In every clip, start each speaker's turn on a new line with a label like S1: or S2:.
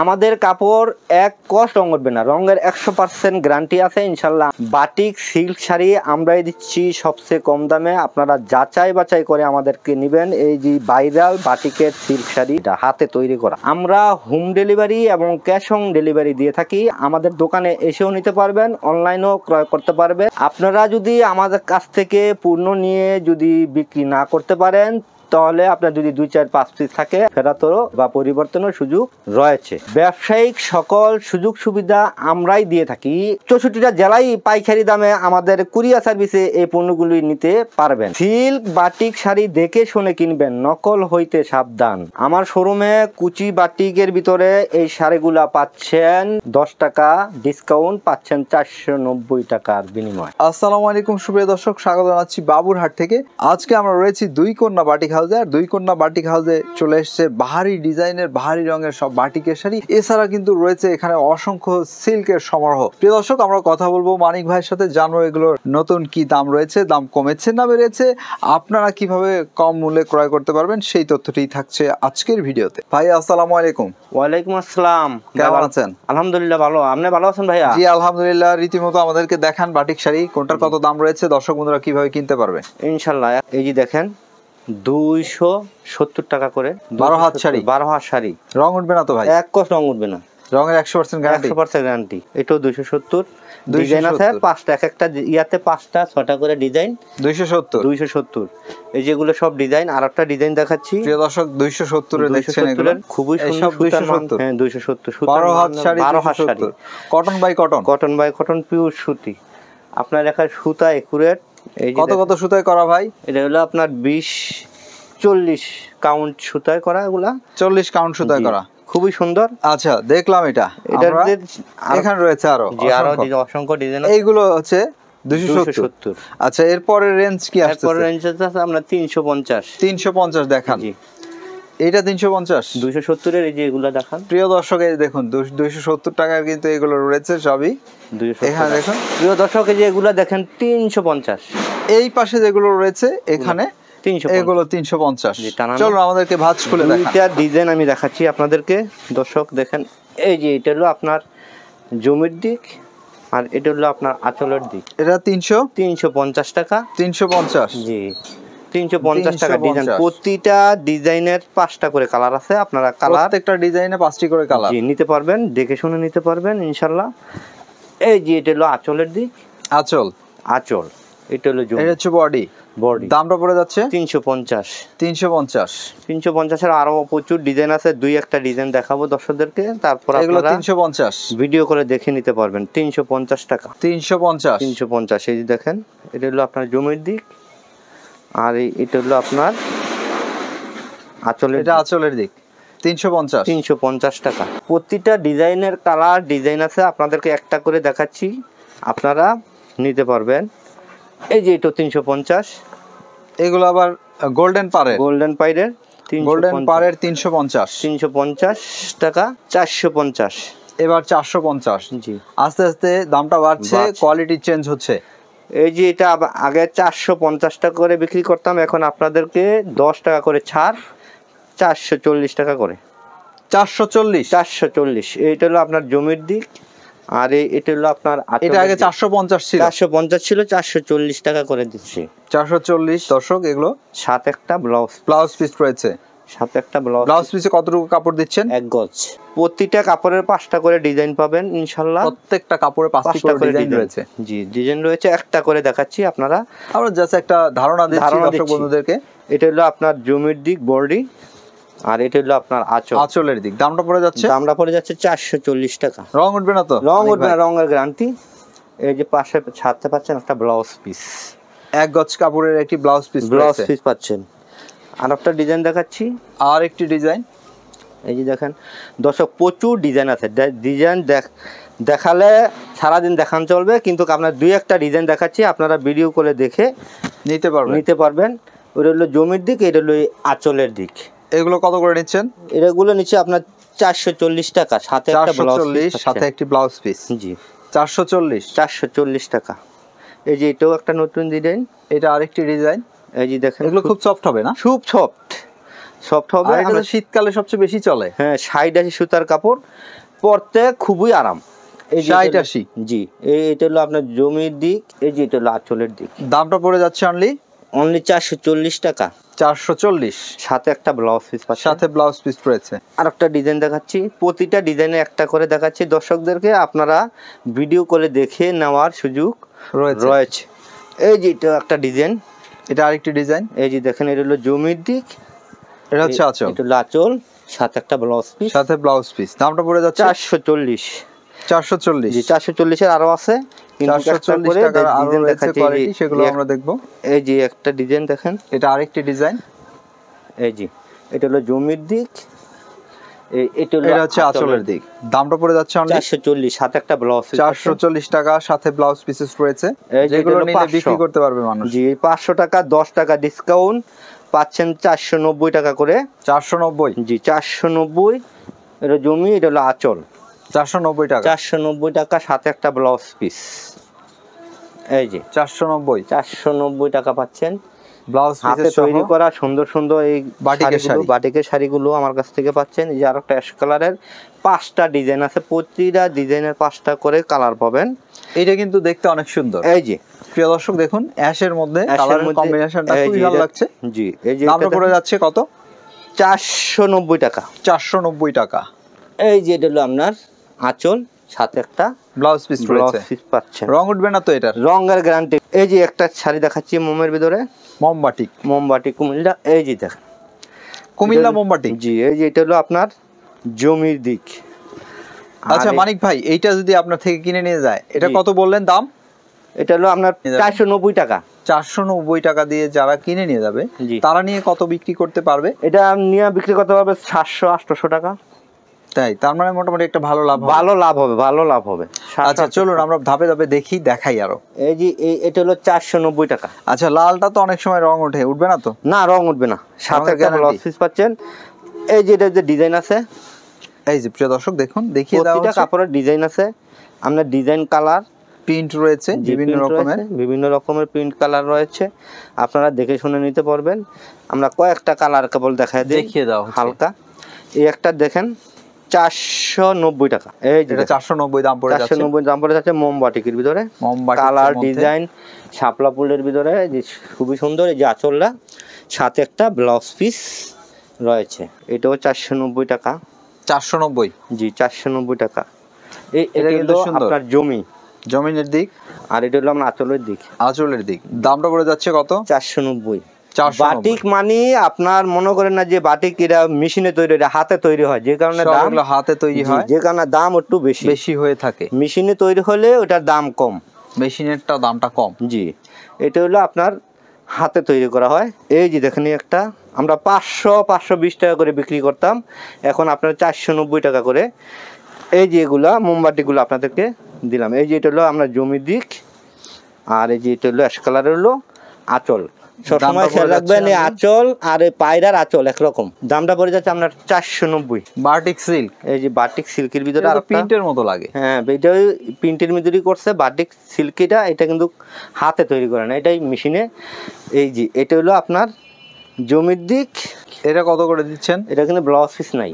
S1: আমাদের কাপড় এক কষ্ট রং উঠবে না রঙের একশো পার্সেন্ট গ্যারান্টি আছে ইনশাল্লাহ বাটিক সিল্ক শাড়ি আমরাই দিচ্ছি সবচেয়ে কম দামে আপনারা যাচাই বাছাই করে আমাদেরকে নেবেন এই যে বাইরাল বাটিকের সিল্ক শাড়ি হাতে তৈরি করা আমরা হোম ডেলিভারি এবং ক্যাশ অন ডেলিভারি দিয়ে থাকি আমাদের দোকানে এসেও নিতে পারবেন অনলাইনেও ক্রয় করতে পারবেন আপনারা যদি আমাদের কাছ থেকে পূর্ণ নিয়ে যদি বিক্রি না করতে পারেন তাহলে আপনার যদি দুই চার পাঁচ পিস থাকে ফেরাতরও বা পরিবর্তনের সুযোগ রয়েছে ব্যবসায়িক সকল সুযোগ সুবিধা আমরাই দিয়ে থাকি চৌষট্টিটা জেলাই পাইকারি দামে আমাদের কুরিয়া সার্ভিসে এই পণ্যগুলি নিতে পারবেন সিল্ক বাটিক শাড়ি দেখে শুনে কিনবেন নকল হইতে সাবধান আমার শোরুমে কুচি বাটিকের ভিতরে এই শাড়িগুলা পাচ্ছেন দশ টাকা ডিসকাউন্ট পাচ্ছেন চারশো নব্বই টাকার বিনিময় আসসালাম আলাইকুম সুপ্রিয় দর্শক স্বাগত জানাচ্ছি বাবুরহাট থেকে আজকে আমরা রয়েছি দুই কন্যা বাটিক হাউসে আর দুই কন্যা বাটিক হাউসে চলে এসছে বাহারি ডিজাইনের বাহারি রঙের সব বাটিকের শাড়ি এছাড়া কিন্তু রয়েছে এখানে অসংখ্য সিল্কের সমারোহ প্রিয় দর্শক আমরা কথা বলবো মানিক ভাইয়ের সাথে জানবো এগুলোর নতুন কি দাম রয়েছে দাম কমেছে না বেড়েছে আপনারা কিভাবে কম মূল্যে ক্রয় করতে পারবেন সেই তথ্যটি থাকছে আজকের ভিডিওতে ভাই আসসালামু আলাইকুম ওয়ালাইকুম আসসালাম কেমন আছেন আলহামদুলিল্লাহ ভালো আপনি ভালো আছেন ভাইয়া জি আলহামদুলিল্লাহ রীতিমতো আমাদেরকে দেখান বাটিক শাড়ি কোনটার কত দাম রয়েছে দর্শক বন্ধুরা কিভাবে কিনতে পারবে ইনশাল্লাহ এই যে দেখেন দুইশো সত্তর টাকা করে বারো হাত শাড়ি বারো হাত শাড়ি রং উঠবে না তো ভাই এক কষ রং উঠবে না রঙের একশো পার্সেন্ট গ্যারান্টি একশো পার্সেন্ট গ্যারান্টি এটাও দুইশো সত্তর ডিজাইন আছে পাঁচটা এক একটা ইয়াতে পাঁচটা ছটা করে ডিজাইন দুইশো সত্তর দুইশো সত্তর এই যেগুলো সব ডিজাইন আর একটা ডিজাইন দেখাচ্ছি প্রিয় দর্শক দুইশো সত্তরের দেখছেন এগুলো খুবই সব দুইশো সত্তর হ্যাঁ দুইশো সত্তর বারো হাত শাড়ি বারো হাত sari cotton by cotton cotton by cotton pure সুতি আপনার এখানে সুতা একুরেট কত কত সুতায় করা ভাই এটা হলো আপনার বিশ চল্লিশ কাউন্ট সুতায় করা এগুলা চল্লিশ কাউন্ট সুতায় করা খুবই সুন্দর আচ্ছা দেখলাম এটা এটা এখানে রয়েছে আরো আরো অসংখ্য ডিজাইন এইগুলো হচ্ছে দুশো আচ্ছা এরপরের রেঞ্জ কি আসছে রেঞ্জ আছে আমরা তিনশো পঞ্চাশ তিনশো পঞ্চাশ দেখান এটা তিনশো পঞ্চাশ দুইশো সত্তরের এই যে এগুলো দেখান প্রিয় দর্শক এই দেখুন দুইশো সত্তর টাকার কিন্তু এগুলো রয়েছে সবই এখানে দেখুন প্রিয় দর্শক এই যে এগুলো দেখেন তিনশো পঞ্চাশ এই পাশে যেগুলো রয়েছে এখানে এগুলো তিনশো পঞ্চাশ চলো আমাদেরকে ভাজ খুলে ডিজাইন আমি দেখাচ্ছি আপনাদেরকে দর্শক দেখেন এই যে এটা হলো আপনার জমির দিক আর এটা হলো আপনার আচলের দিক এটা তিনশো তিনশো পঞ্চাশ টাকা তিনশো পঞ্চাশ জি তিনশো পঞ্চাশ টাকা ডিজাইন প্রতিটা ডিজাইনের পাঁচটা করে কালার আছে আপনারা কালার একটা ডিজাইনে পাঁচটি করে কালার নিতে পারবেন দেখে শুনে নিতে পারবেন ইনশাল্লাহ এই যে এটা হলো আঁচলের দিক আঁচল আঁচল এটা হলো হচ্ছে বডি দামটা পড়ে যাচ্ছে তিনশো পঞ্চাশ তিনশো পঞ্চাশ তিনশো পঞ্চাশের আরো প্রচুর ডিজাইন আছে দুই একটা ডিজাইন দেখাবো দর্শকদেরকে তারপর তিনশো পঞ্চাশ ভিডিও করে দেখে নিতে পারবেন তিনশো পঞ্চাশ টাকা তিনশো পঞ্চাশ তিনশো পঞ্চাশ এই দেখেন এটা হলো আপনার জমির দিক আর এটা হলো আপনার আঁচলের এটা আঁচলের দিক তিনশো পঞ্চাশ তিনশো পঞ্চাশ টাকা প্রতিটা ডিজাইনের কালার ডিজাইন আছে আপনাদেরকে একটা করে দেখাচ্ছি আপনারা নিতে পারবেন এই যে এটা তিনশো পঞ্চাশ এগুলো আবার গোল্ডেন পারে গোল্ডেন পাইরের গোল্ডেন পারের তিনশো পঞ্চাশ তিনশো পঞ্চাশ টাকা চারশো পঞ্চাশ এবার চারশো পঞ্চাশ জি আস্তে আস্তে দামটা বাড়ছে কোয়ালিটি চেঞ্জ হচ্ছে এই যে এটা আগে চারশো পঞ্চাশ টাকা করে বিক্রি করতাম এখন আপনাদেরকে দশ টাকা করে ছাড় চারশো চল্লিশ টাকা করে চারশো চল্লিশ চারশো চল্লিশ এইটা হলো আপনার জমির দিক আর এটা হলো আপনার এটা আগে চারশো পঞ্চাশ ছিল চারশো পঞ্চাশ ছিল চারশো চল্লিশ টাকা করে দিচ্ছি চারশো চল্লিশ দর্শক এগুলো সাত একটা ব্লাউজ ব্লাউজ পিস রয়েছে সাথে একটা ব্লাউজ ব্লাউজ পিসে কতটুকু কাপড় দিচ্ছেন এক গজ প্রতিটা কাপড়ের পাঁচটা করে ডিজাইন পাবেন ইনশাল্লাহ প্রত্যেকটা কাপড়ে পাঁচটা করে ডিজাইন রয়েছে জি ডিজাইন রয়েছে একটা করে দেখাচ্ছি আপনারা আমরা জাস্ট একটা ধারণা দিচ্ছি দর্শক বন্ধুদেরকে এটা হলো আপনার জমির দিক বডি আর এটা হলো আপনার আঁচল আঁচলের দিক দামটা পড়ে যাচ্ছে দামটা পড়ে যাচ্ছে চারশো চল্লিশ টাকা রং উঠবে না তো রং উঠবে না রঙের গ্যারান্টি এই যে পাশে ছাড়তে পাচ্ছেন একটা ব্লাউজ পিস এক গজ কাপড়ের একটি ব্লাউজ পিস ব্লাউজ পিস পাচ্ছেন আর একটা ডিজাইন দেখাচ্ছি আর একটি ডিজাইন এই যে দেখেন দর্শক প্রচুর ডিজাইন আছে ডিজাইন দেখ দেখালে সারাদিন দেখান চলবে কিন্তু আপনার দুই একটা ডিজাইন দেখাচ্ছি আপনারা ভিডিও করে দেখে নিতে পারবেন নিতে পারবেন ওটা হলো জমির দিক এটা হলো আঁচলের দিক এগুলো কত করে নিচ্ছেন এগুলো নিচ্ছে আপনার চারশো চল্লিশ টাকা সাথে সাথে একটি ব্লাউজ পিস জি চারশো চল্লিশ চারশো চল্লিশ টাকা এই যে এটাও একটা নতুন ডিজাইন এটা আরেকটি ডিজাইন এই যে দেখেন এগুলো খুব সফট হবে না খুব সফট সফট হবে এটা শীতকালে সবচেয়ে বেশি চলে হ্যাঁ সাইড আশি সুতার কাপড় পরতে খুবই আরাম এই সাইড আশি জি এটা হলো আপনার জমির দিক এই যে এটা হলো আঁচলের দিক দামটা পড়ে যাচ্ছে অনলি অনলি চারশো চল্লিশ টাকা চারশো চল্লিশ সাথে একটা ব্লাউজ পিস সাথে ব্লাউজ পিস রয়েছে আর একটা ডিজাইন দেখাচ্ছি প্রতিটা ডিজাইনে একটা করে দেখাচ্ছি দর্শকদেরকে আপনারা ভিডিও করে দেখে নেওয়ার সুযোগ রয়েছে এই যে এটা একটা ডিজাইন এটা আরেকটি ডিজাইন এই যে দেখেন এটা হলো জমির দিক এটা হচ্ছে আচল একটু লাচল সাথে একটা ব্লাউজ পিস সাথে ব্লাউজ পিস দামটা পড়ে যাচ্ছে চারশো চল্লিশ চারশো চল্লিশ চারশো চল্লিশের আরও আছে সেগুলো আমরা দেখবো এই যে একটা ডিজাইন দেখেন এটা আরেকটি ডিজাইন এই জি এটা হলো জমির দিক এটা হচ্ছে সাথে একটা ব্লাউজ 440 টাকা সাথে ব্লাউজ পিসেস রয়েছে টাকা 10 টাকা ডিসকাউন্ট পাচ্ছেন 490 টাকা করে 490 জি 490 এটা জমি এটা হলো আঁচল 490 টাকা 490 টাকা সাথে একটা ব্লাউজ পিস এই যে 490 490 টাকা পাচ্ছেন ব্লাউজ হাতে তৈরি করা সুন্দর সুন্দর এই বাটিকের শাড়ি বাটিকের শাড়িগুলো আমার কাছ থেকে পাচ্ছেন এই যে আর একটা অ্যাশ কালারের পাঁচটা ডিজাইন আছে প্রতিটা ডিজাইনের পাঁচটা করে কালার পাবেন এটা কিন্তু দেখতে অনেক সুন্দর এই যে প্রিয় দর্শক দেখুন অ্যাশের মধ্যে কালারের কম্বিনেশনটা খুবই ভালো লাগছে জি এই যে দাম পড়ে যাচ্ছে কত 490 টাকা 490 টাকা এই যে এটা হলো আপনার আঁচল সাথে একটা ব্লাউজ পিস রয়েছে ব্লাউজ পিস পাচ্ছেন রং উঠবে না তো এটা রং রঙের গ্যারান্টি এই যে একটা শাড়ি দেখাচ্ছি মোমের ভিতরে মোমবাটি মোমবাটি কুমিল্লা এই যে দেখেন কুমিল্লা মোমবাটি জি এই যে এটা হলো আপনার জমির দিক আচ্ছা মানিক ভাই এইটা যদি আপনার থেকে কিনে নিয়ে যায় এটা কত বললেন দাম এটা হলো আপনার চারশো নব্বই টাকা চারশো নব্বই টাকা দিয়ে যারা কিনে নিয়ে যাবে তারা নিয়ে কত বিক্রি করতে পারবে এটা নিয়ে বিক্রি করতে পারবে সাতশো আটশো টাকা তাই তার মানে মোটামুটি একটা ভালো লাভ ভালো লাভ হবে ভালো লাভ হবে আচ্ছা চলুন আমরা ধাপে ধাপে দেখি দেখাই আরো এই যে এই এটা হলো চারশো নব্বই টাকা আচ্ছা লালটা তো অনেক সময় রং ওঠে উঠবে না তো না রং উঠবে না সাথে লস পিস পাচ্ছেন এই যে এটা যে ডিজাইন আছে এই যে প্রিয় দর্শক দেখুন দেখিয়ে দাও প্রতিটা কাপড়ের ডিজাইন আছে আমরা ডিজাইন কালার প্রিন্ট রয়েছে বিভিন্ন রকমের বিভিন্ন রকমের প্রিন্ট কালার রয়েছে আপনারা দেখে শুনে নিতে পারবেন আমরা কয়েকটা কালার কেবল দেখাই দেখিয়ে দাও হালকা এই একটা দেখেন চারশো নব্বই টাকা এই যেটা চারশো নব্বই দাম নব্বই দাম পড়ে যাচ্ছে মোমবাটিকের ভিতরে কালার ডিজাইন শাপলা ফুলের ভিতরে খুবই সুন্দর এই যে আঁচলটা একটা ব্লাউজ পিস রয়েছে এটাও চারশো নব্বই টাকা চারশো নব্বই জি চারশো নব্বই টাকা এটা কিন্তু জমি জমিনের দিক আর এটা হলো আমার আঁচলের দিক আঁচলের দিক দামটা পড়ে যাচ্ছে কত চারশো নব্বই বাটিক মানে আপনার মনে করেন না যে বাটিক এটা মেশিনে তৈরি এটা হাতে তৈরি হয় যে কারণে দাম হাতে তৈরি হয় যে কারণে দাম একটু বেশি বেশি হয়ে থাকে মেশিনে তৈরি হলে ওটার দাম কম মেশিনেরটা দামটা কম জি এটা হলো আপনার হাতে তৈরি করা হয় এই যে দেখেন একটা আমরা পাঁচশো পাঁচশো বিশ টাকা করে বিক্রি করতাম এখন আপনার চারশো নব্বই টাকা করে এই যে এগুলো মোমবাতিগুলো আপনাদেরকে দিলাম এই যে এটা হলো আমরা জমি দিক আর এই যে এটা হলো অ্যাশ কালার হলো আঁচল সবসময় খেয়াল রাখবেন এই আঁচল আর পায়রার আঁচল একরকম দামটা পড়ে যাচ্ছে আপনার চারশো নব্বই বার্টিক সিল্ক এই যে বাটিক সিল্কের ভিতরে আর প্রিন্টের মতো লাগে হ্যাঁ এটা প্রিন্টের ভিতরেই করছে বাটিক সিল্কিটা এটা কিন্তু হাতে তৈরি করে না এটাই মেশিনে এই যে এটা হলো আপনার জমির দিক এটা কত করে দিচ্ছেন এটা কিন্তু ব্লাউজ পিস নাই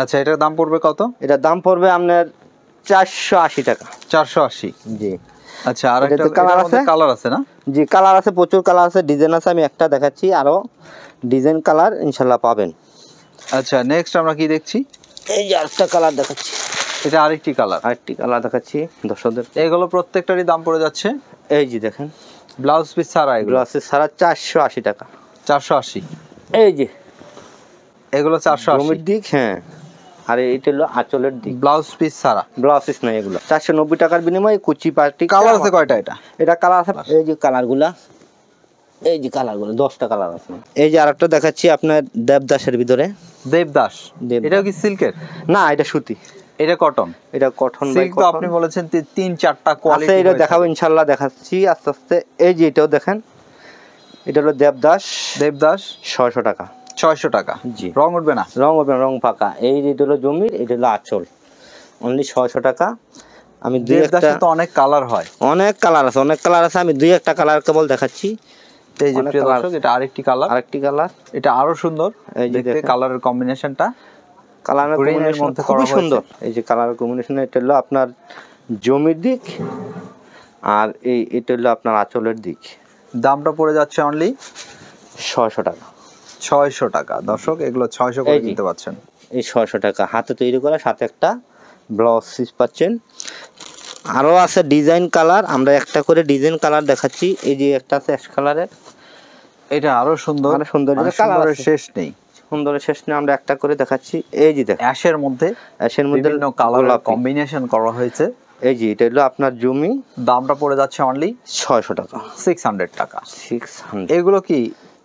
S1: আচ্ছা এটার দাম পড়বে কত এটার দাম পড়বে আপনার চারশো আশি টাকা চারশো আশি জি আচ্ছা, আচ্ছা, আরেকটি কালার আরেকটি কালার দেখাচ্ছি দর্শকদের এগুলো প্রত্যেকটারই দাম পড়ে যাচ্ছে এই যে দেখেন ব্লাউজ পিস ছাড়া এগুলো আছে ছাড়া চারশো আশি টাকা চারশো আশি এই যে এগুলো চারশো আশি হ্যাঁ আর এটা হলো আঁচলের দিক ব্লাউজ পিস সারা ব্লাউজ পিস নাই এগুলো চারশো নব্বই টাকার বিনিময়ে কুচি পার্টি কালার আছে কয়টা এটা এটা কালার আছে এই যে কালারগুলা এই যে কালারগুলো দশটা কালার আছে এই যে আরেকটা দেখাচ্ছি আপনার দেবদাসের ভিতরে দেবদাস এটা কি সিল্কের না এটা সুতি এটা কটন এটা কটন সিল্ক তো আপনি বলেছেন তিন চারটা কোয়ালিটি আচ্ছা, আছে এটা দেখাবো ইনশাআল্লাহ দেখাচ্ছি আস্তে আস্তে এই যে এটাও দেখেন এটা হলো দেবদাস দেবদাস ছয়শো টাকা ছয়শো টাকা জি রং উঠবে না রং উঠবে না রং পাকা এই এটা হলো জমির এটা হলো আঁচল অনলি ছয়শো টাকা আমি দুই একটা তো অনেক কালার হয় অনেক কালার আছে অনেক কালার আছে আমি দুই একটা কালার কেবল দেখাচ্ছি এই যে এটা আরেকটি কালার আরেকটি কালার এটা সুন্দর এই যে কালারের কালারের সুন্দর এই যে কালারের এটা হলো আপনার জমির দিক আর এই এটা হলো আপনার আঁচলের দিক দামটা পড়ে যাচ্ছে অনলি ছশো টাকা ছয়শো টাকা দর্শক এগুলো ছয়শো করে কিনতে পাচ্ছেন এই ছয়শো টাকা হাতে তৈরি করা সাথে একটা ব্লাউজ পিস পাচ্ছেন আরও আছে ডিজাইন কালার আমরা একটা করে ডিজাইন কালার দেখাচ্ছি এই যে একটা আছে অ্যাশ কালারের এটা সুন্দর মানে সুন্দর শেষ নেই সুন্দরের শেষ নেই আমরা একটা করে দেখাচ্ছি এই যে অ্যাশের মধ্যে অ্যাশের মধ্যে বিভিন্ন কালার কম্বিনেশন করা হয়েছে এই যে এটা হলো আপনার জমি দামটা পড়ে যাচ্ছে অনলি ছয়শো টাকা সিক্স হান্ড্রেড টাকা সিক্স হান্ড্রেড এগুলো কি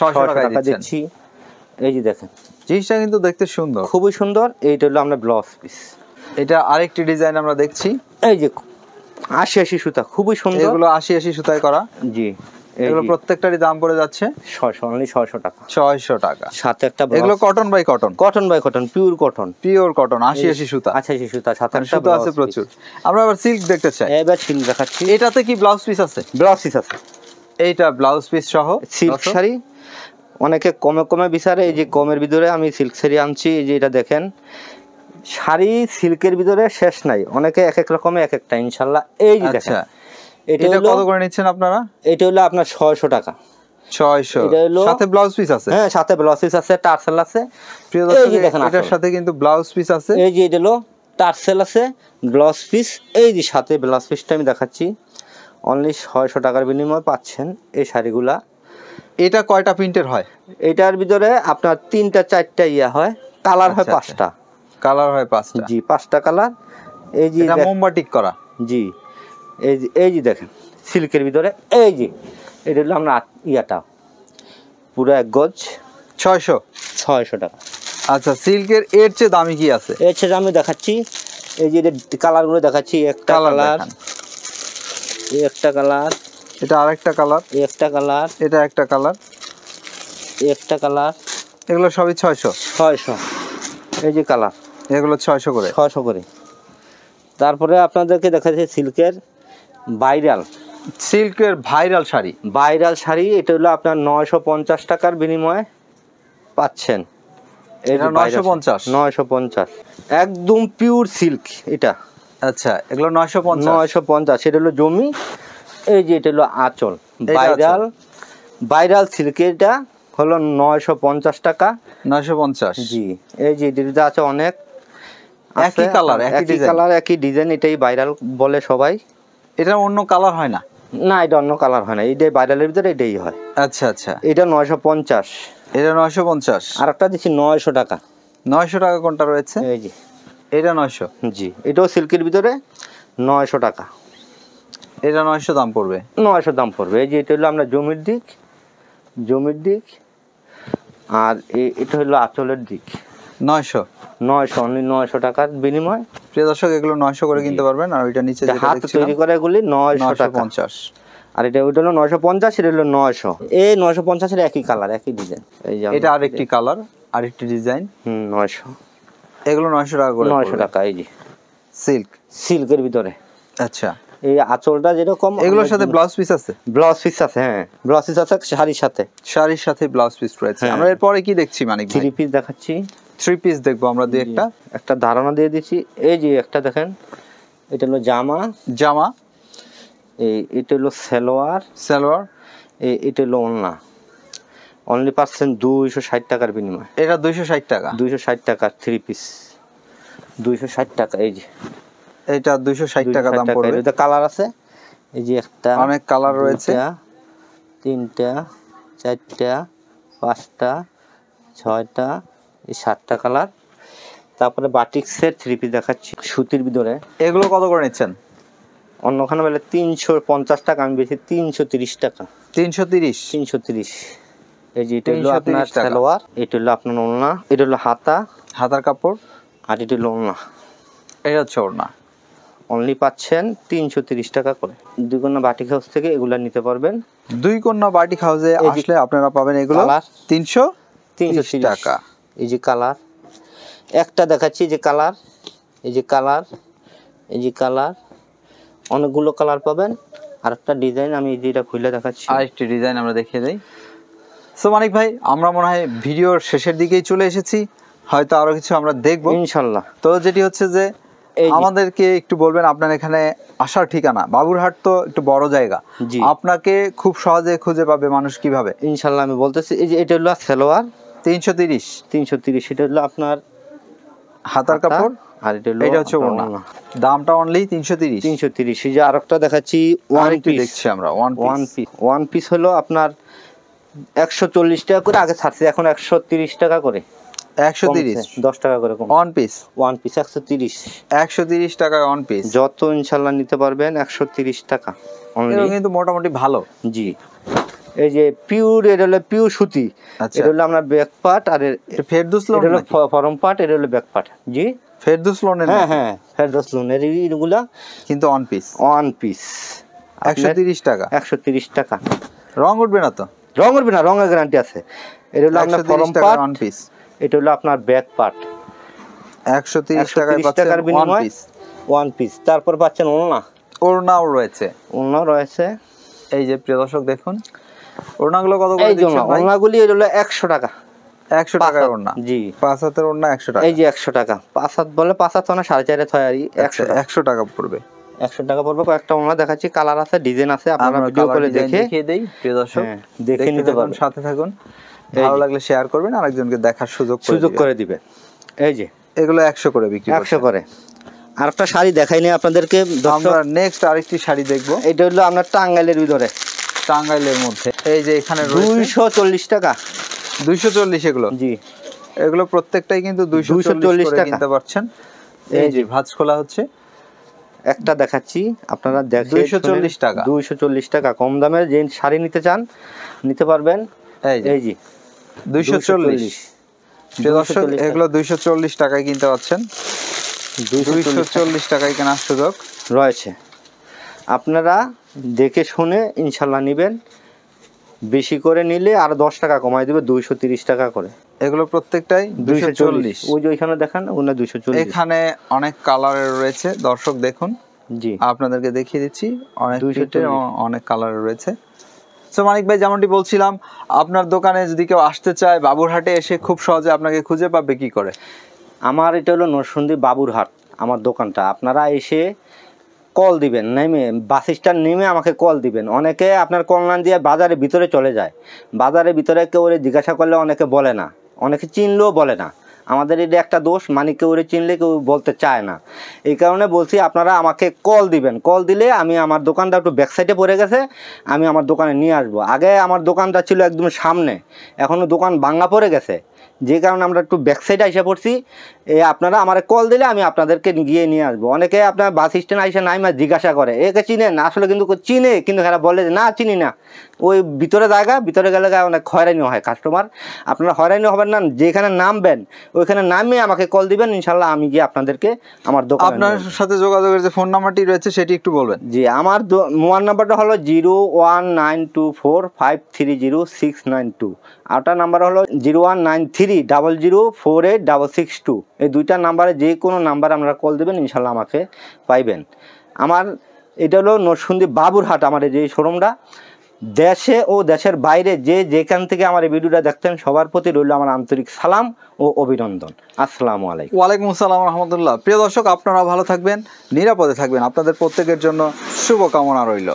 S1: টাকা দিচ্ছি এই যে দেখেন জিনিসটা কিন্তু দেখতে সুন্দর খুবই সুন্দর এইটা হলো আমরা ব্লাউজ পিস এটা আরেকটি ডিজাইন আমরা দেখছি এই যে আশি আশি সুতা খুবই সুন্দর এগুলো আশি আশি সুতায় করা জি এগুলো প্রত্যেকটারই দাম পড়ে যাচ্ছে cotton by cotton cotton by cotton pure cotton pure cotton সুতা সুতা সুতা আছে প্রচুর আমরা আবার দেখতে চাই এবার দেখাচ্ছি এটাতে কি ব্লাউজ পিস আছে ব্লাউজ পিস আছে এইটা ব্লাউজ পিস সহ সিল্ক শাড়ি অনেকে কমে কমে বিচারে এই যে কমের ভিতরে আমি সিল্ক শাড়ি আনছি এই যে এটা দেখেন শাড়ি সিল্কের ভিতরে শেষ নাই অনেকে এক এক রকমে এক একটা ইনশাল্লাহ এই যে আচ্ছা। দেখেন এটা কত করে নিচ্ছেন আপনারা এটা হলো আপনার ছয়শো টাকা ছয়শো সাথে ব্লাউজ পিস আছে হ্যাঁ সাথে ব্লাউজ পিস আছে টার্সেল আছে এটার সাথে কিন্তু ব্লাউজ পিস আছে এই যে এটা টার্সেল আছে ব্লাউজ পিস এই যে সাথে ব্লাউজ পিসটা আমি দেখাচ্ছি অনলি ছয়শো টাকার বিনিময়ে পাচ্ছেন এই শাড়িগুলা এটা কয়টা প্রিন্টের হয় এটার ভিতরে আপনার তিনটা চারটা ইয়া হয় কালার হয় আচ্ছা, আচ্ছা। পাঁচটা কালার হয় পাঁচটা জি পাঁচটা কালার এই যে মোমবাটিক করা জি এই যে এই যে দেখেন সিল্কের ভিতরে এই যে এটা হলো আপনার ইয়াটা পুরো এক গজ ছয়শো ছয়শো টাকা আচ্ছা সিল্কের এর চেয়ে দামি কি আছে এর চেয়ে দামি দেখাচ্ছি এই যে কালারগুলো দেখাচ্ছি একটা কালার একটা কালার এটা আরেকটা কালার একটা কালার এটা একটা কালার একটা কালার এগুলো সবই ছয়শো ছয়শো এই যে কালার এগুলো ছয়শো করে ছয়শো করে তারপরে আপনাদেরকে দেখা যাচ্ছে সিল্কের ভাইরাল সিল্কের ভাইরাল শাড়ি ভাইরাল শাড়ি এটা হলো আপনার নয়শো পঞ্চাশ টাকার বিনিময়ে পাচ্ছেন এটা নয়শো পঞ্চাশ নয়শো পঞ্চাশ একদম পিওর সিল্ক এটা আচ্ছা এগুলো নয়শো পঞ্চাশ নয়শো পঞ্চাশ এটা হলো জমি এই যে এটা হলো আঁচল ভাইরাল ভাইরাল সিল্ক এটা হলো নয়শো পঞ্চাশ টাকা নয়শো পঞ্চাশ জি এই যে এটা আছে অনেক একই কালার একই কালার একই ডিজাইন এটাই ভাইরাল বলে সবাই এটা অন্য কালার হয় না না এটা অন্য কালার হয় না এইটাই ভাইরালের ভিতরে এটাই হয় আচ্ছা আচ্ছা এটা নয়শো পঞ্চাশ এটা নয়শো পঞ্চাশ আর একটা দিচ্ছি নয়শো টাকা নয়শো টাকা কোনটা রয়েছে এই যে এটা নয়শো জি এটাও সিল্কের ভিতরে নয়শো টাকা এটা নয়শো দাম পড়বে নয়শো দাম পড়বে এই যে এটা হলো আমরা জমির দিক জমির দিক আর এটা হলো আঁচলের দিক নয়শো নয়শো অনলি নয়শো টাকার বিনিময় প্রিয় দর্শক এগুলো নয়শো করে কিনতে পারবেন আর ওইটা নিচে তৈরি করা এগুলি নয়শো পঞ্চাশ আর এটা ওইটা হলো নয়শো পঞ্চাশ এটা হলো নয়শো এই নয়শো পঞ্চাশের একই কালার একই ডিজাইন এই এটা আরেকটি কালার আরেকটি ডিজাইন হুম নয়শো এগুলো নয়শো টাকা করে নয়শো টাকা এই যে সিল্ক সিল্কের ভিতরে আচ্ছা এই আঁচলটা যেরকম এগুলোর সাথে ব্লাউজ পিস আছে ব্লাউজ পিস আছে হ্যাঁ ব্লাউজ পিস আছে শাড়ির সাথে শাড়ির সাথে ব্লাউজ পিস রয়েছে হ্যাঁ। আমরা এরপরে কি দেখছি মানে থ্রি পিস দেখাচ্ছি থ্রি পিস দেখব আমরা দুই একটা একটা ধারণা দিয়ে দিচ্ছি এই যে একটা দেখেন এটা হলো জামা জামা এই এটা হলো সালোয়ার সালোয়ার এই এটা হলো ওন্না অনলি পার্সেন্ট দুইশো ষাট টাকার বিনিময় এটা দুইশো ষাট টাকা দুইশো ষাট টাকার থ্রি পিস দুইশো ষাট টাকা এই যে এটা 260 টাকা দাম পড়বে এটা কালার আছে এই যে একটা অনেক কালার রয়েছে তিনটা চারটা পাঁচটা ছয়টা এই সাতটা কালার তারপরে বাটিক্সের থ্রি পিস দেখাচ্ছি সুতির ভিতরে এগুলো কত করে নিচ্ছেন অন্যখানে বলে তিনশো পঞ্চাশ টাকা আমি বেশি তিনশো তিরিশ টাকা তিনশো তিরিশ তিনশো তিরিশ এই যে এটা হলো আপনার সালোয়ার এটা হলো আপনার ওড়না এটা হলো হাতা হাতার কাপড় আর এটা হলো ওড়না এটা হচ্ছে ওড়না অনলি পাচ্ছেন তিনশো তিরিশ টাকা করে দুই কন্যা বাটিক হাউস থেকে এগুলা নিতে পারবেন দুই কন্যা বাটিক হাউসে আসলে আপনারা পাবেন এগুলো তিনশো তিনশো টাকা এই যে কালার একটা দেখাচ্ছি যে কালার এই যে কালার এই যে কালার অনেকগুলো কালার পাবেন আর একটা ডিজাইন আমি যেটা খুলে দেখাচ্ছি একটি ডিজাইন আমরা দেখিয়ে দিই সো মানিক ভাই আমরা মনে হয় ভিডিওর শেষের দিকেই চলে এসেছি হয়তো আরো কিছু আমরা দেখবো ইনশাল্লাহ তো যেটি হচ্ছে যে আমাদেরকে একটু বলবেন আপনার এখানে আসার ঠিকানা বাবুরহাট তো একটু বড় জায়গা আপনাকে খুব সহজে খুঁজে পাবে মানুষ কিভাবে ইনশাল্লাহ আমি বলতেছি এই যে এটা হলো সালোয়ার তিনশো তিরিশ তিনশো তিরিশ এটা হলো আপনার হাতার কাপড় আর এটা হলো এটা হচ্ছে ওনা দামটা অনলি 330 330 এই যে আরেকটা দেখাচ্ছি ওয়ান পিস দেখছি আমরা one one piece one piece হলো আপনার 140 টাকা করে আগে ছাড়ছে এখন 130 টাকা করে একশো তিরিশ দশ টাকা করে পিস ওয়ান পিস একশো তিরিশ একশো তিরিশ টাকা ওয়ান পিস যত ইনশাল্লাহ নিতে পারবেন একশো তিরিশ টাকা জি হলো সুতি ফরম এটা হলো জি হ্যাঁ, হ্যাঁ কিন্তু পিস ওয়ান পিস একশো তিরিশ টাকা একশো তিরিশ টাকা রং উঠবে না তো রং উঠবে না রঙের গ্যারান্টি আছে এটা হলো আপনার ফরম পার্ট ওয়ান পিস এটা হলো আপনার ব্যাক পার্ট একশো তিরিশ টাকার বিনিময় ওয়ান পিস তারপর পাচ্ছেন ওড়না ওড়নাও রয়েছে ওড়না রয়েছে এই যে প্রিয় দর্শক দেখুন ওড়নাগুলো কত করে দিচ্ছেন ওড়নাগুলি হলো 100 টাকা 100 টাকা ওড়না জি পাঁচ হাতের ওড়না 100 টাকা এই যে 100 টাকা পাঁচ হাত বলে পাঁচ হাত ওনা মানে সাড়ে চার হাত হয় একশো 100 টাকা পড়বে 100 টাকা পড়বে কয়েকটা ওড়না দেখাচ্ছি কালার আছে ডিজাইন আছে আপনারা ভিডিও করে দেখে দেখিয়ে দেই প্রিয় দর্শক হ্যাঁ, দেখে নিতে পারেন সাথে থাকুন ভালো লাগলে শেয়ার করবেন আরেকজনকে দেখার সুযোগ সুযোগ করে দিবে এই যে এগুলো একশো করে বিক্রি একশো করে আর একটা শাড়ি দেখাই নি আপনাদেরকে আমরা নেক্সট আরেকটি শাড়ি দেখবো এটা হলো আমরা টাঙ্গাইলের ভিতরে টাঙ্গাইলের মধ্যে এই যে এখানে দুইশো চল্লিশ টাকা দুইশো চল্লিশ এগুলো জি এগুলো প্রত্যেকটাই কিন্তু দুইশো চল্লিশ টাকা কিনতে পারছেন এই যে ভাজ খোলা হচ্ছে একটা দেখাচ্ছি আপনারা দেখ দুইশো চল্লিশ টাকা দুইশো চল্লিশ টাকা কম দামের যে শাড়ি নিতে চান নিতে পারবেন এই জি দুইশো চল্লিশ এগুলো দুইশো চল্লিশ টাকায় কিনতে পাচ্ছেন দুইশো চল্লিশ টাকায় কেনার সুযোগ রয়েছে আপনারা দেখে শুনে ইনশাল্লাহ নেবেন বেশি করে নিলে আর দশ টাকা কমাই দেবে দুইশো তিরিশ টাকা করে এগুলো প্রত্যেকটাই দুইশো চল্লিশ ওই যে ওইখানে দেখেন ওগুলো দুইশো চল্লিশ এখানে অনেক কালারের রয়েছে দর্শক দেখুন জি আপনাদেরকে দেখিয়ে দিচ্ছি অনেক অনেক কালারের রয়েছে সো মানিক ভাই যেমনটি বলছিলাম আপনার দোকানে যদি কেউ আসতে চায় বাবুরহাটে এসে খুব সহজে আপনাকে খুঁজে পাবে কি করে আমার এটা হলো নরসন্দি বাবুরহাট আমার দোকানটা আপনারা এসে কল দিবেন নেমে বাস স্ট্যান্ড নেমে আমাকে কল দিবেন অনেকে আপনার কল না দিয়ে বাজারের ভিতরে চলে যায় বাজারের ভিতরে কেউ জিজ্ঞাসা করলে অনেকে বলে না অনেকে চিনলেও বলে না আমাদের এটা একটা দোষ মানে কেউ এটা চিনলে কেউ বলতে চায় না এই কারণে বলছি আপনারা আমাকে কল দিবেন কল দিলে আমি আমার দোকানটা একটু ব্যাকসাইডে পড়ে গেছে আমি আমার দোকানে নিয়ে আসবো আগে আমার দোকানটা ছিল একদম সামনে এখনও দোকান ভাঙা পড়ে গেছে যে কারণে আমরা একটু ব্যাকসাইডে আইসে পড়ছি এ আপনারা আমার কল দিলে আমি আপনাদেরকে গিয়ে নিয়ে আসবো অনেকে আপনার বাস স্ট্যান্ড আইসে নাই মা জিজ্ঞাসা করে একে চিনেন আসলে কিন্তু চিনে কিন্তু হ্যাঁ বলে না চিনি না ওই ভিতরে জায়গা ভিতরে গেলে অনেক হয়রানি হয় কাস্টমার আপনারা হয়রানি হবেন না যেখানে নামবেন ওইখানে নামিয়ে আমাকে কল দিবেন ইনশাল্লাহ আমি গিয়ে আপনাদেরকে আমার দোকান আপনার সাথে যোগাযোগের যে ফোন নাম্বারটি রয়েছে সেটি একটু বলবেন জি আমার মোবাইল নাম্বারটা হলো zero one nine two four five three zero six nine two আরেকটা নাম্বার হলো zero one nine three double zero four eight double six two এই দুইটা নাম্বারে যে কোনো নাম্বারে আপনারা কল দেবেন ইনশাল্লাহ আমাকে পাইবেন আমার এটা হলো নরসুন্দী বাবুরহাট আমার এই যে শোরুমটা দেশে ও দেশের বাইরে যে যেখান থেকে আমার এই ভিডিওটা দেখছেন সবার প্রতি রইল আমার আন্তরিক সালাম ও অভিনন্দন আসসালামু আলাইকুম ওয়ালাইকুম আসসালাম রহমতুল্লাহ প্রিয় দর্শক আপনারা ভালো থাকবেন নিরাপদে থাকবেন আপনাদের প্রত্যেকের জন্য শুভকামনা রইল